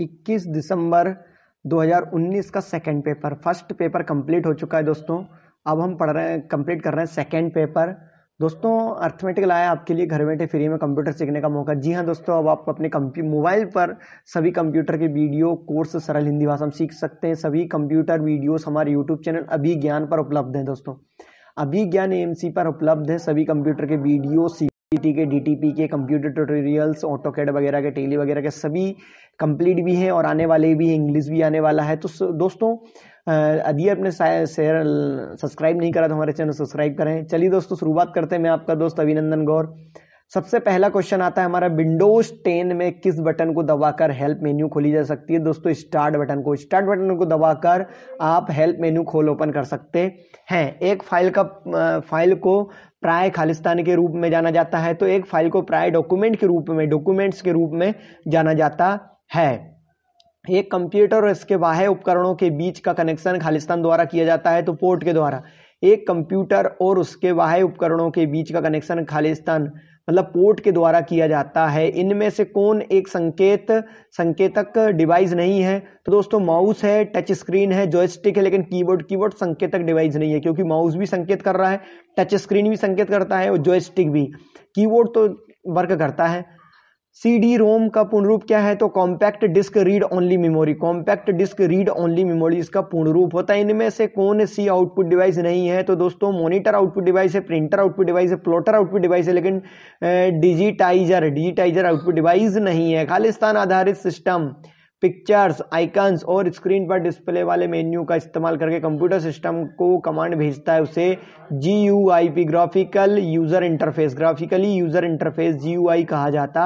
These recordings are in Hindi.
21 दिसंबर 2019 का second paper first paper complete हो चुका है दोस्तों अब हम पढ़ रहे हैं कंप्लीट कर रहे हैं सेकंड पेपर दोस्तों अर्थमेटिक लाया आपके लिए घर बैठे फ्री में कंप्यूटर सीखने का मौका जी हाँ दोस्तों अब आप अपने मोबाइल पर सभी कंप्यूटर के वीडियो कोर्स सरल हिंदी भाषा में सीख सकते हैं सभी कंप्यूटर वीडियोस हमारे यूट्यूब चैनल अभी ज्ञान पर उपलब्ध हैं दोस्तों अभी ज्ञान एम पर उपलब्ध है सभी कंप्यूटर के वीडियो टी के डीटीपी के कंप्यूटर ट्यूटोरियल्स ऑटोकैड वगैरह के टेली वगैरह के सभी कंप्लीट भी हैं और आने वाले भी इंग्लिश भी आने वाला है तो दोस्तों यदि आपने शेयर सब्सक्राइब नहीं करा तो हमारे चैनल सब्सक्राइब करें चलिए दोस्तों शुरुआत करते हैं मैं आपका दोस्त अभिनंदन गौर सबसे पहला क्वेश्चन आता है हमारा विंडोज 10 में किस बटन को दबाकर हेल्प मेन्यू खोली जा सकती है दोस्तों स्टार्ट बटन को स्टार्ट बटन को दबाकर आप हेल्प मेन्यू खोल ओपन कर सकते हैं एक फाइल का फाइल को प्राय खालिस्तान के रूप में जाना जाता है तो एक फाइल को प्राय डॉक्यूमेंट के रूप में डॉक्यूमेंट्स के रूप में जाना जाता है एक कंप्यूटर और इसके बाह्य उपकरणों के बीच का कनेक्शन खालिस्तान द्वारा किया जाता है तो पोर्ट के द्वारा एक कंप्यूटर और उसके बाह्य उपकरणों के बीच का कनेक्शन खालिस्तान मतलब पोर्ट के द्वारा किया जाता है इनमें से कौन एक संकेत संकेतक डिवाइस नहीं है तो दोस्तों माउस है टच स्क्रीन है जॉयस्टिक है लेकिन कीबोर्ड कीबोर्ड संकेतक डिवाइस नहीं है क्योंकि माउस भी संकेत कर रहा है टच स्क्रीन भी संकेत करता है और जॉयस्टिक भी कीबोर्ड तो वर्क करता है सी डी रोम का पूर्ण रूप क्या है तो compact disc read only memory compact disc read only memory इसका पूर्ण रूप होता है इनमें से कौन सी आउटपुट डिवाइस नहीं है तो दोस्तों मॉनिटर आउटपुट डिवाइस है प्रिंटर आउटपुट डिवाइस है प्लॉटर आउटपुट डिवाइस है लेकिन डिजिटाइजर डिजिटाइजर आउटपुट डिवाइस नहीं है खालिस्तान आधारित सिस्टम पिक्चर्स आइकन्स और स्क्रीन पर डिस्प्ले वाले मेन्यू का इस्तेमाल करके कंप्यूटर सिस्टम को कमांड भेजता है उसे G U I P graphical user interface graphically user interface G U I कहा जाता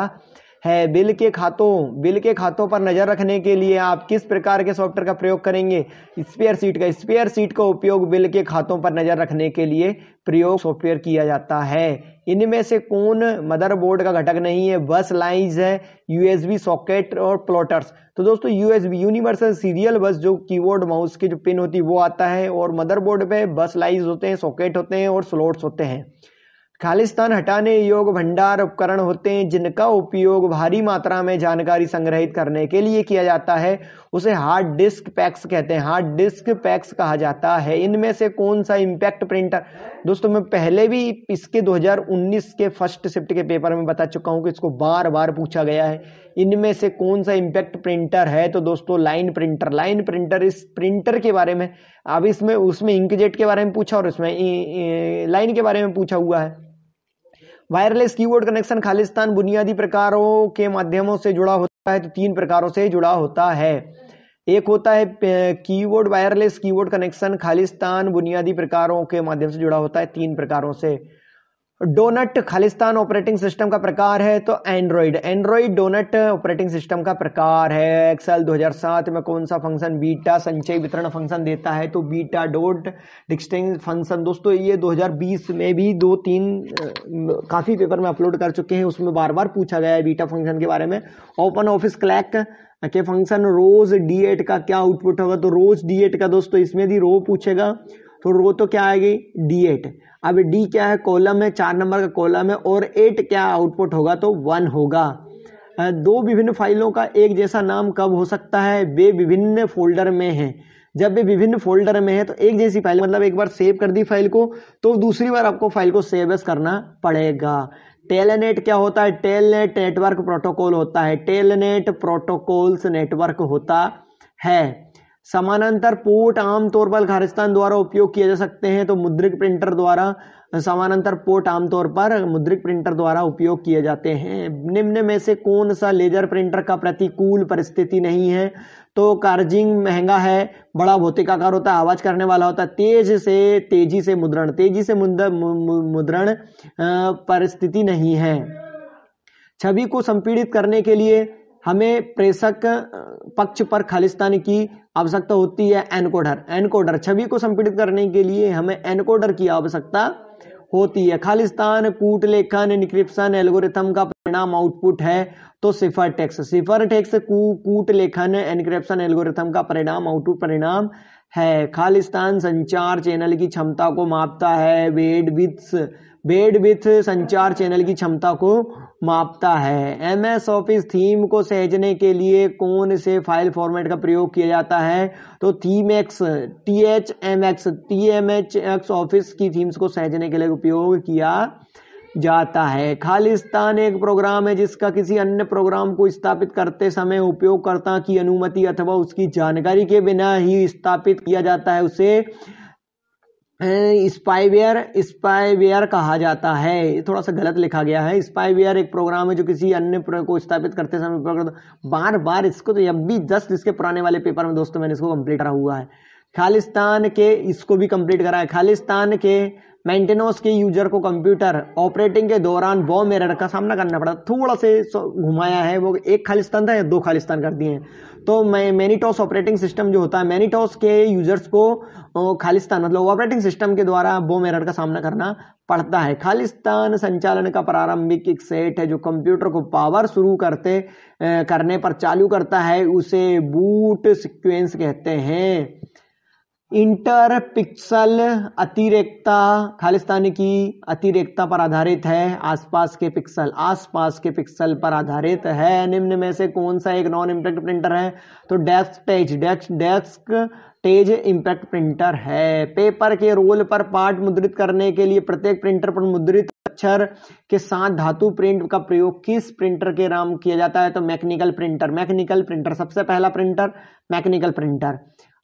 है बिल के खातों बिल के खातों पर नज़र रखने के लिए आप किस प्रकार के सॉफ्टवेयर का प्रयोग करेंगे स्पेयर सीट का स्पेयर सीट का उपयोग बिल के खातों पर नज़र रखने के लिए प्रयोग सॉफ्टवेयर किया जाता है इनमें से कौन मदरबोर्ड का घटक नहीं है बस लाइन्स है यूएसबी सॉकेट और प्लॉटर्स तो दोस्तों यूएसबी यूनिवर्सल सीरियल बस जो कीबोर्ड माउस की जो पिन होती है वो आता है और मदरबोर्ड पे बस लाइन्स होते हैं सॉकेट होते हैं और स्लोट्स होते हैं खालिस्तान हटाने योग भंडार उपकरण होते हैं जिनका उपयोग भारी मात्रा में जानकारी संग्रहित करने के लिए किया जाता है उसे हार्ड डिस्क पैक्स कहते हैं हार्ड डिस्क पैक्स कहा जाता है इनमें से कौन सा इम्पैक्ट प्रिंटर दोस्तों मैं पहले भी इसके 2019 के फर्स्ट शिफ्ट के पेपर में बता चुका हूं कि इसको बार बार पूछा गया है इनमें से कौन सा इम्पैक्ट प्रिंटर है तो दोस्तों लाइन प्रिंटर लाइन प्रिंटर इस प्रिंटर के बारे में अब इसमें उसमें इंकजेट के बारे में पूछा और इसमें लाइन के बारे में पूछा हुआ है वायरलेस बोर्ड कनेक्शन खालिस्तान बुनियादी प्रकारों के माध्यमों से जुड़ा होता है तो तीन प्रकारों से जुड़ा होता है एक होता है कीबोर्ड वायरलेस कीबोर्ड कनेक्शन खालिस्तान बुनियादी प्रकारों के माध्यम से जुड़ा होता है तीन प्रकारों से डोनट खालिस्तान ऑपरेटिंग सिस्टम का प्रकार है तो Android Android Donut operating system का प्रकार है एक्सएल 2007 में कौन सा फंक्शन बीटा संचय वितरण फंक्शन देता है तो बीटा डोट डिस्टिंग फंक्शन दोस्तों ये 2020 में भी दो तीन काफ़ी पेपर में अपलोड कर चुके हैं उसमें बार बार पूछा गया है बीटा फंक्शन के बारे में ओपन ऑफिस क्लैक के फंक्शन रोज डी का क्या आउटपुट होगा तो रोज डी का दोस्तों इसमें भी रो पूछेगा तो रो तो क्या आएगी डी एट अब डी क्या है कॉलम है चार नंबर का कॉलम है और एट क्या आउटपुट होगा तो वन होगा दो विभिन्न फाइलों का एक जैसा नाम कब हो सकता है वे विभिन्न फोल्डर में है जब वे विभिन्न फोल्डर में है तो एक जैसी फाइल मतलब एक बार सेव कर दी फाइल को तो दूसरी बार आपको फाइल को सेव एस करना पड़ेगा टेलनेट क्या होता है टेलनेट नेटवर्क प्रोटोकॉल होता है टेलनेट प्रोटोकॉल्स नेटवर्क होता है समानांतर पोर्ट आमतौर पर खारिस्तान द्वारा उपयोग किए जा सकते हैं तो मुद्रिक प्रिंटर द्वारा समानांतर पोर्ट आमतौर पर मुद्रिक प्रिंटर द्वारा उपयोग किए जाते हैं निम्न में से कौन सा लेजर प्रिंटर का प्रतिकूल परिस्थिति नहीं है तो कार्जिंग महंगा है बड़ा भौतिकाकार होता है आवाज करने वाला होता है तेज से तेजी से मुद्रण तेजी से मुद्रण परिस्थिति नहीं है छवि को संपीड़ित करने के लिए हमें प्रेषक पक्ष पर खालिस्तान की आवश्यकता होती है एनकोडर एनकोडर छवि को संपीड़ित करने के लिए हमें एनकोडर की आवश्यकता होती है खालिस्तान कूट लेखन निक्रिप्शन एल्गोरिथम का परिणाम आउटपुट है तो सिफर टेक्स सिफर टेक्स कूट लेखन एनक्रिप्शन एल्गोरिथम का परिणाम आउटपुट परिणाम है खालिस्तान संचार चैनल की क्षमता को मापता है बेड विथ बेड विथ संचार चैनल की क्षमता को मापता है एम एस ऑफिस थीम को सहेजने के लिए कौन से फाइल फॉर्मेट का प्रयोग किया जाता है तो theme X T H M X T M H X Office की थीम्स को सहेजने के लिए उपयोग किया जाता है खालिस्तान एक प्रोग्राम है जिसका किसी अन्य प्रोग्राम को स्थापित करते समय उपयोगकर्ता की अनुमति अथवा उसकी जानकारी के बिना ही स्थापित किया जाता है उसे स्पाईवेयर स्पाईवेयर कहा जाता है ये थोड़ा सा गलत लिखा गया है स्पाईवेयर एक प्रोग्राम है जो किसी अन्य को स्थापित करते समय बार बार इसको तो अब भी जस्ट इसके पुराने वाले पेपर में दोस्तों मैंने इसको कंप्लीट करा हुआ है खालिस्तान के इसको भी कंप्लीट करा है खालिस्तान के मेंटेनेंस के यूजर को कंप्यूटर ऑपरेटिंग के दौरान बॉम एरर का सामना करना पड़ा थोड़ा से घुमाया है वो एक खालिस्तान था या दो खालिस्तान कर दिए हैं तो मैं मैनीटॉस ऑपरेटिंग सिस्टम जो होता है मैनीटॉस के यूजर्स को खालिस्तान मतलब ऑपरेटिंग सिस्टम के द्वारा बॉम एरर का सामना करना पड़ता है खालिस्तान संचालन का प्रारंभिक एक सेट है जो कंप्यूटर को पावर शुरू करते करने पर चालू करता है उसे बूट सिक्वेंस कहते हैं इंटर पिक्सल अतिरेकता खालिस्तानी की अतिरेकता पर आधारित है आसपास के पिक्सल आसपास के पिक्सल पर आधारित है निम्न में से कौन सा एक नॉन इम्पैक्ट प्रिंटर है तो डेस्क टेज डेस्क डेस्क टेज इम्पैक्ट प्रिंटर है पेपर के रोल पर पार्ट मुद्रित करने के लिए प्रत्येक प्रिंटर पर मुद्रित अक्षर के साथ धातु प्रिंट का प्रयोग किस प्रिंटर के नाम किया जाता है तो मैकेनिकल प्रिंटर मैकेनिकल प्रिंटर सबसे पहला प्रिंटर मैकेनिकल प्रिंटर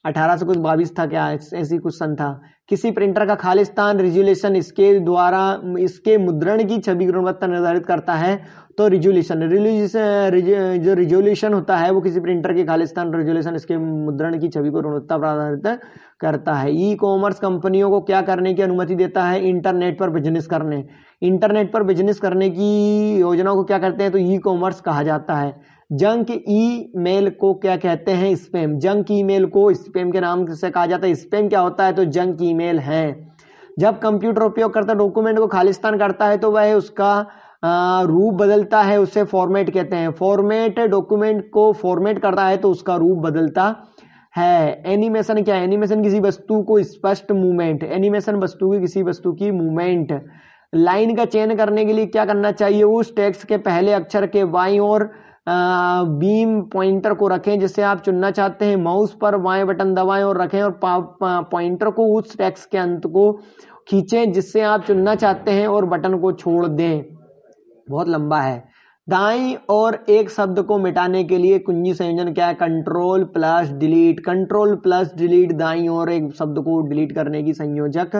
अठारह कुछ बाईस था क्या ऐसी कुछ सन था किसी प्रिंटर का खालिस्तान रिजुलेशन इसके द्वारा इसके मुद्रण की छवि गुणवत्ता निर्धारित करता है तो रिजुलेशन रिजुलेशन जो रिजोल्यूशन होता है वो किसी प्रिंटर के खालिस्तान रिजुलेशन इसके मुद्रण की छवि को गुणवत्ता प्रधारित करता है ई कॉमर्स कंपनियों को क्या करने की अनुमति देता है इंटरनेट पर बिजनेस करने इंटरनेट पर बिजनेस करने की योजनाओं को क्या करते हैं तो ई कॉमर्स कहा जाता है जंक ईमेल को क्या कहते हैं स्पेम जंक ईमेल को स्पेम के नाम से कहा जाता है स्पेम क्या होता है तो जंक ईमेल है जब कंप्यूटर करता डॉक्यूमेंट को खालिस्तान करता है तो वह उसका रूप बदलता है उसे फॉर्मेट कहते हैं फॉर्मेट डॉक्यूमेंट को फॉर्मेट करता है तो उसका रूप बदलता है एनिमेशन क्या है एनिमेशन किसी वस्तु को स्पष्ट मूवमेंट एनिमेशन वस्तु की किसी वस्तु की मूवमेंट लाइन का चयन करने के लिए क्या करना चाहिए उस टेक्स्ट के पहले अक्षर के वाई और बीम पॉइंटर को रखें जिसे आप चुनना चाहते हैं माउस पर बाएं बटन दबाएं और रखें और पॉइंटर को उस टैक्स के अंत को खींचें जिससे आप चुनना चाहते हैं और बटन को छोड़ दें बहुत लंबा है दाई और एक शब्द को मिटाने के लिए कुंजी संयोजन क्या है control plus delete control plus delete दाई और एक शब्द को डिलीट करने की संयोजक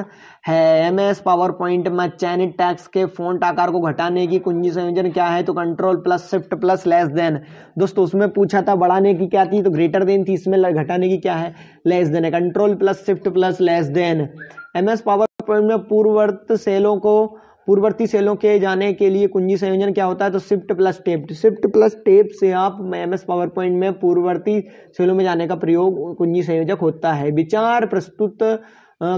है एम एस पावर पॉइंट में चयनित टैक्स के फोन आकार को घटाने की कुंजी संयोजन क्या है तो control plus shift plus less than दोस्तों उसमें पूछा था बढ़ाने की क्या थी तो ग्रेटर देन थी इसमें घटाने की क्या है लेस देन है control plus shift plus less than M S PowerPoint में पूर्ववर्त सेलों को पूर्ववर्ती सेलों के जाने के लिए कुंजी संयोजन क्या होता है तो shift plus tab shift plus tab से आप एम एस पावर पॉइंट में पूर्ववर्ती सेलों में जाने का प्रयोग कुंजी संयोजक होता है विचार प्रस्तुत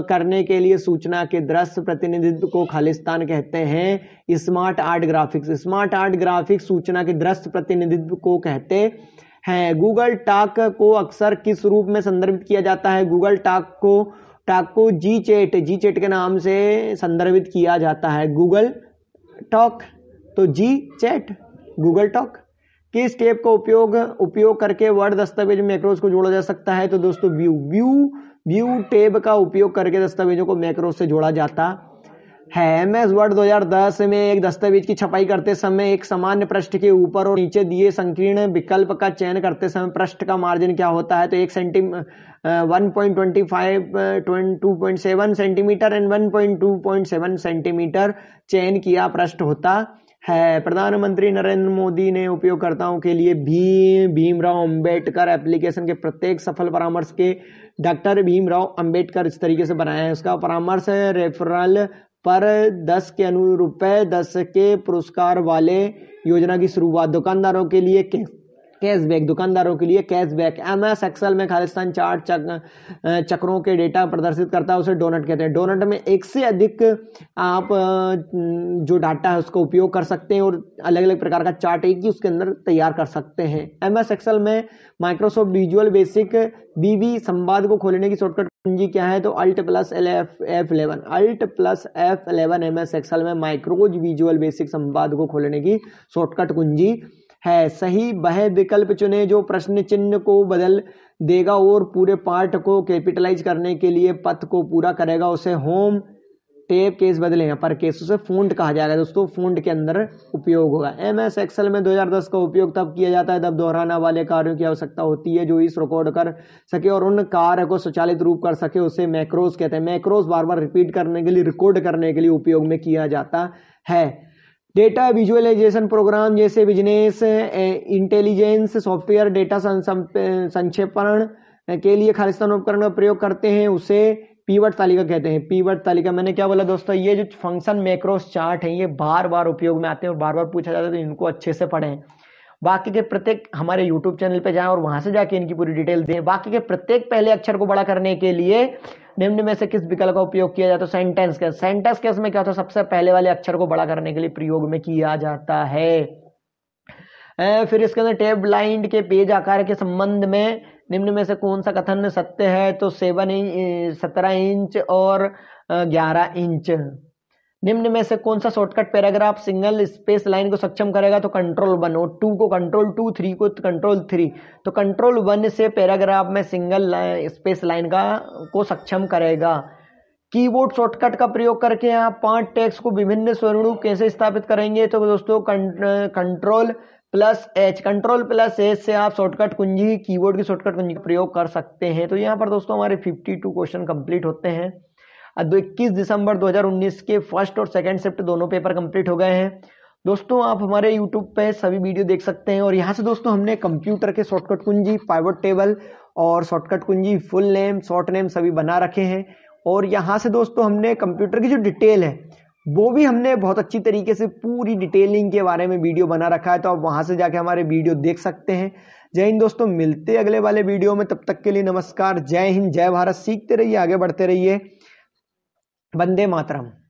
करने के लिए सूचना के दृश्य प्रतिनिधित्व को खालिस्तान कहते हैं smart art graphics smart art graphics सूचना के दृश्य प्रतिनिधित्व को कहते हैं गूगल टाक को अक्सर किस रूप में संदर्भित किया जाता है गूगल टाक को टॉक को जी चैट जी चैट के नाम से संदर्भित किया जाता है गूगल टॉक तो जी चैट गूगल टॉक किस टेप का उपयोग उपयोग करके वर्ड दस्तावेज मैक्रोस को जोड़ा जा सकता है तो दोस्तों व्यू व्यू व्यू टेब का उपयोग करके दस्तावेजों को मैक्रोस से जोड़ा जाता है एम एस वर्ड 2010 में एक दस्तावेज की छपाई करते समय एक सामान्य पृष्ठ के ऊपर और नीचे दिए संकीर्ण विकल्प का चयन करते समय पृष्ठ का मार्जिन क्या होता है तो एक centi one point twenty five two point seven centimetre and one point two point seven centimetre चयन किया पृष्ठ होता है प्रधानमंत्री नरेंद्र मोदी ने उपयोगकर्ताओं के लिए भीम भीमराव अंबेडकर एप्लीकेशन के प्रत्येक सफल परामर्श के डॉक्टर भीमराव अंबेडकर इस तरीके से बनाया है उसका परामर्श रेफरल पर दस के अनुरूप दस के पुरस्कार वाले योजना की शुरुआत दुकानदारों के लिए के कैशबैक दुकानदारों के लिए कैशबैक एम एस एक्सएल में खालिस्तान चार्ट चक, चक्रों के डेटा प्रदर्शित करता है उसे डोनट कहते हैं डोनट में एक से अधिक आप जो डाटा है उसका उपयोग कर सकते हैं और अलग अलग प्रकार का चार्ट एक ही उसके अंदर तैयार कर सकते हैं एम एस एक्सएल में माइक्रोसॉफ्ट विजुअल बेसिक बीबी संवाद को खोलने की शॉर्टकट जी क्या है तो alt plus L F F eleven alt plus F eleven M S Excel में माइक्रोज विजुअल बेसिक संवाद को खोलने की शॉर्टकट कुंजी है सही वह विकल्प चुने जो प्रश्न चिन्ह को बदल देगा और पूरे पार्ट को कैपिटलाइज करने के लिए पथ को पूरा करेगा उसे होम टेप केस बदले हैं पर केस उसे फूंड कहा जाएगा दोस्तों फूंड के अंदर उपयोग होगा एम एस एक्सल में 2010 का उपयोग तब किया जाता है तब दोहराना वाले कार्यों की आवश्यकता होती है जो इस रिकॉर्ड कर सके और उन कार्य को स्वचालित रूप कर सके उसे मैक्रोस कहते हैं मैक्रोस बार बार रिपीट करने के लिए रिकॉर्ड करने के लिए उपयोग में किया जाता है डेटा विजुअलाइजेशन प्रोग्राम जैसे बिजनेस इंटेलिजेंस सॉफ्टवेयर डेटा संक्षेपण के लिए खालिस्तान उपकरण का प्रयोग करते हैं उसे पीवट तालिका कहते हैं पीवट तालिका मैंने क्या बोला दोस्तों ये जो फंक्शन मैक्रोस चार्ट है ये बार बार उपयोग में आते हैं और बार बार पूछा जाता है तो इनको अच्छे से पढ़ें बाकी के प्रत्येक हमारे यूट्यूब चैनल पे जाएं और वहां से जाके इनकी पूरी डिटेल दें बाकी के प्रत्येक पहले अक्षर को बड़ा करने के लिए निम्न में से किस विकल्प का उपयोग किया जाता है सेंटेंस के सेंटेंस केस में क्या होता है सबसे पहले वाले अक्षर को बड़ा करने के लिए प्रयोग में किया जाता है फिर इसके अंदर टेब लाइन के पेज आकार के संबंध में निम्न में से कौन सा कथन सत्य है तो सेवन सत्रह इंच और ग्यारह इंच निम्न में से कौन सा shortcut paragraph single space line को सक्षम करेगा तो कंट्रोल वन और टू को कंट्रोल टू थ्री को कंट्रोल थ्री तो कंट्रोल वन से पैराग्राफ में सिंगल स्पेस लाइन का को सक्षम करेगा कीबोर्ड शॉर्टकट का प्रयोग करके आप पांच टैक्स को विभिन्न स्वरूप कैसे स्थापित करेंगे तो दोस्तों control plus H control plus H से आप शॉर्टकट कुंजी कीबोर्ड की शॉर्टकट कुंजी का प्रयोग कर सकते हैं तो यहाँ पर दोस्तों हमारे 52 क्वेश्चन कंप्लीट होते हैं अब इक्कीस दिसंबर 2019 के फर्स्ट और सेकंड शिफ्ट दोनों पेपर कंप्लीट हो गए हैं दोस्तों आप हमारे यूट्यूब पे सभी वीडियो देख सकते हैं और यहाँ से दोस्तों हमने कंप्यूटर के शॉर्टकट कुंजी पाइवट टेबल और शॉर्टकट कुंजी फुल नेम शॉर्ट नेम सभी बना रखे हैं और यहाँ से दोस्तों हमने कंप्यूटर की जो डिटेल है वो भी हमने बहुत अच्छी तरीके से पूरी डिटेलिंग के बारे में वीडियो बना रखा है तो आप वहाँ से जाके हमारे वीडियो देख सकते हैं जय हिंद दोस्तों मिलते अगले वाले वीडियो में तब तक के लिए नमस्कार जय हिंद जय भारत सीखते रहिए आगे बढ़ते रहिए वंदे मातरम